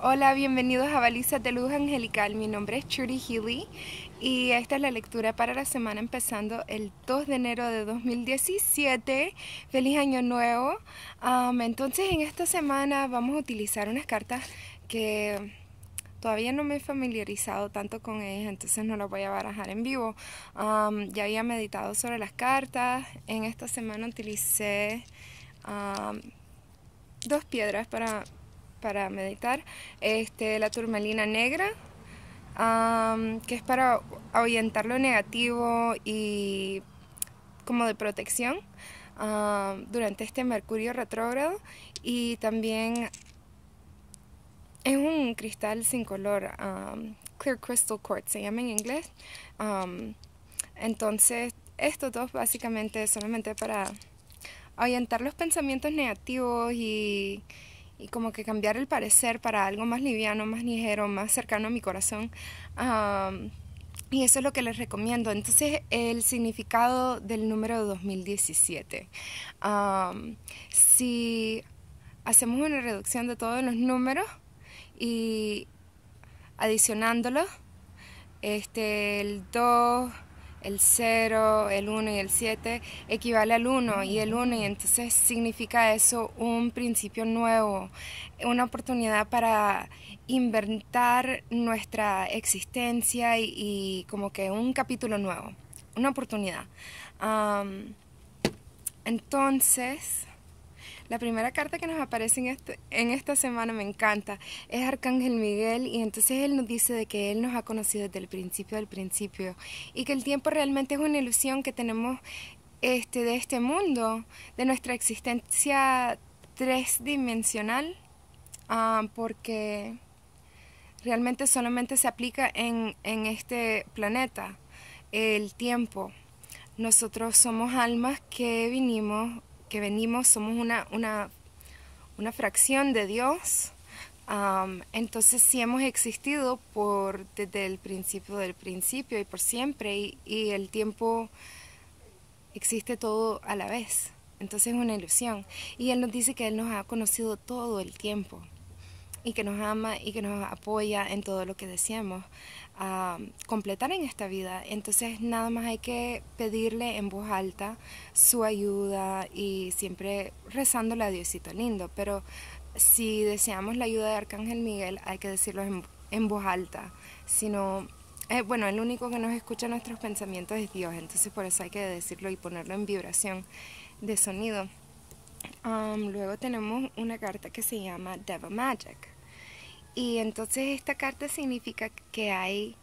Hola, bienvenidos a Balizas de Luz Angelical. Mi nombre es Churi Healy y esta es la lectura para la semana empezando el 2 de enero de 2017. Feliz año nuevo. entonces en esta semana vamos a utilizar unas cartas que todavía no me he familiarizado tanto con ellas, entonces no las voy a barajar en vivo. ya había meditado sobre las cartas. En esta semana utilicé dos piedras para para meditar, este, la turmalina negra, que es para ahuyentar lo negativo y como de protección durante este Mercurio retrógrado y también es un cristal sin color, clear crystal quartz se llama en inglés. entonces, estos dos básicamente solamente para ahuyentar los pensamientos negativos y y como que cambiar el parecer para algo más liviano, más ligero, más cercano a mi corazón. y eso es lo que les recomiendo. Entonces, el significado del número 2017. si hacemos una reducción de todos los números y adicionándolos, este, el 2 el 0, el 1 y el 7 equivale al 1 y el 1 y entonces significa eso un principio nuevo, una oportunidad para inventar nuestra existencia y, como que un capítulo nuevo, una oportunidad. entonces, la primera carta que nos aparece este, en, esta semana me encanta. Es Arcángel Miguel y entonces él nos dice de que él nos ha conocido desde el principio del principio y que el tiempo realmente es una ilusión que tenemos este, de este mundo, de nuestra existencia tres-dimensional, ah, porque realmente solamente se aplica en, en este planeta el tiempo. Nosotros somos almas que vinimos que venimos somos una, una, una fracción de Dios. entonces sí hemos existido por desde el principio del principio y por siempre y, y el tiempo existe todo a la vez. Entonces es una ilusión. Y Él nos dice que Él nos ha conocido todo el tiempo y que nos ama y que nos apoya en todo lo que deseamos ah, completar en esta vida. Entonces nada más hay que pedirle en voz alta su ayuda y siempre rezándole a Diosito lindo. Pero si deseamos la ayuda de Arcángel Miguel hay que decirlo en, voz alta. Si eh, bueno, el único que nos escucha nuestros pensamientos es Dios, entonces por eso hay que decirlo y ponerlo en vibración de sonido. luego tenemos una carta que se llama Devil Magic. Y entonces esta carta significa que hay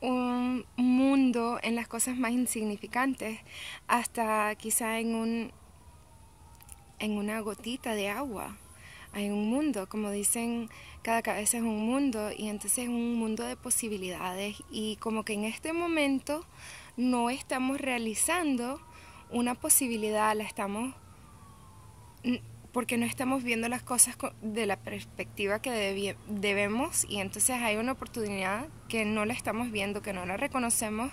un mundo en las cosas más insignificantes, hasta quizá en, un, en una gotita de agua. Hay un mundo, como dicen, cada cabeza es un mundo y entonces es un mundo de posibilidades y como que en este momento no estamos realizando una posibilidad, la estamos porque no estamos viendo las cosas de la perspectiva que debemos y entonces hay una oportunidad que no la estamos viendo, que no la reconocemos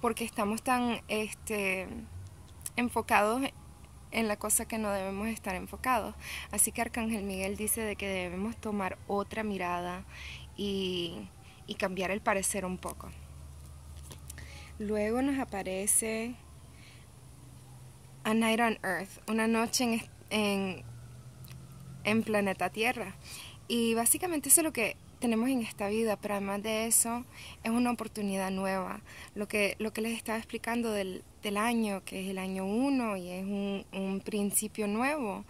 porque estamos tan este, enfocados en la cosa que no debemos estar enfocados. Así que Arcángel Miguel dice de que debemos tomar otra mirada y, cambiar el parecer un poco. Luego nos aparece A Night on Earth, una noche en, en planeta Tierra. Y básicamente eso es lo que tenemos en esta vida, pero además de eso es una oportunidad nueva. Lo que, lo que les estaba explicando del, año, que es el año 1 y es un, un, principio nuevo,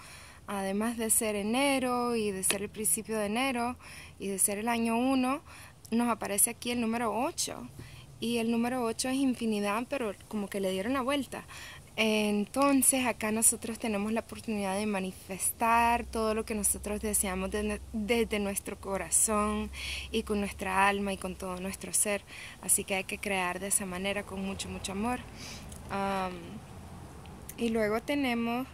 además de ser enero y de ser el principio de enero y de ser el año 1, nos aparece aquí el número 8. Y el número 8 es infinidad, pero como que le dieron la vuelta. Entonces acá nosotros tenemos la oportunidad de manifestar todo lo que nosotros deseamos desde, nuestro corazón y con nuestra alma y con todo nuestro ser. Así que hay que crear de esa manera con mucho, mucho amor. y luego tenemos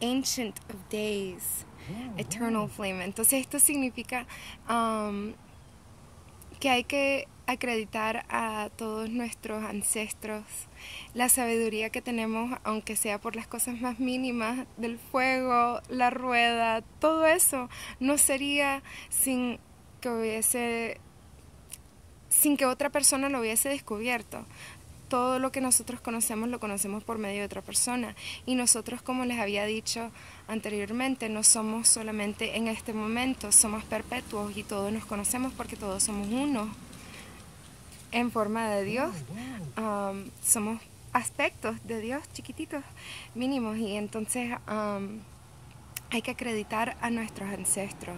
Ancient of Days, oh, Eternal Flame. Entonces esto significa que hay que acreditar a todos nuestros ancestros, la sabiduría que tenemos, aunque sea por las cosas más mínimas, del fuego, la rueda, todo eso, no sería sin que hubiese sin que otra persona lo hubiese descubierto. Todo lo que nosotros conocemos lo conocemos por medio de otra persona. Y nosotros, como les había dicho anteriormente, no somos solamente en este momento, somos perpetuos y todos nos conocemos porque todos somos uno en forma de Dios. somos aspectos de Dios chiquititos, mínimos, y entonces hay que acreditar a nuestros ancestros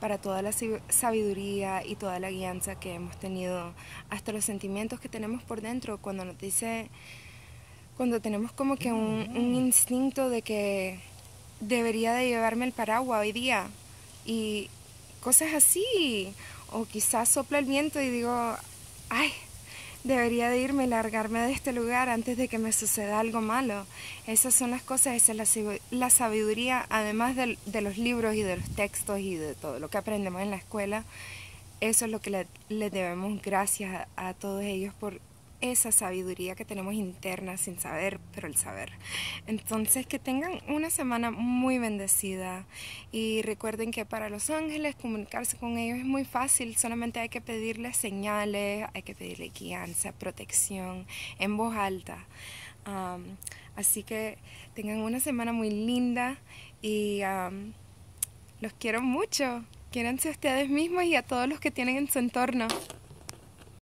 para toda la sabiduría y toda la guianza que hemos tenido, hasta los sentimientos que tenemos por dentro cuando nos dice, cuando tenemos como que un, un instinto de que debería de llevarme el paraguas hoy día y cosas así, o quizás sopla el viento y digo, ay, debería de irme y largarme de este lugar antes de que me suceda algo malo. Esas son las cosas, esa es la, sabiduría, además de, los libros y de los textos y de todo lo que aprendemos en la escuela. Eso es lo que le, debemos gracias a todos ellos por esa sabiduría que tenemos interna sin saber, pero el saber. Entonces, que tengan una semana muy bendecida y recuerden que para los ángeles comunicarse con ellos es muy fácil, solamente hay que pedirles señales, hay que pedirle guianza, protección en voz alta. así que tengan una semana muy linda y los quiero mucho. a ustedes mismos y a todos los que tienen en su entorno.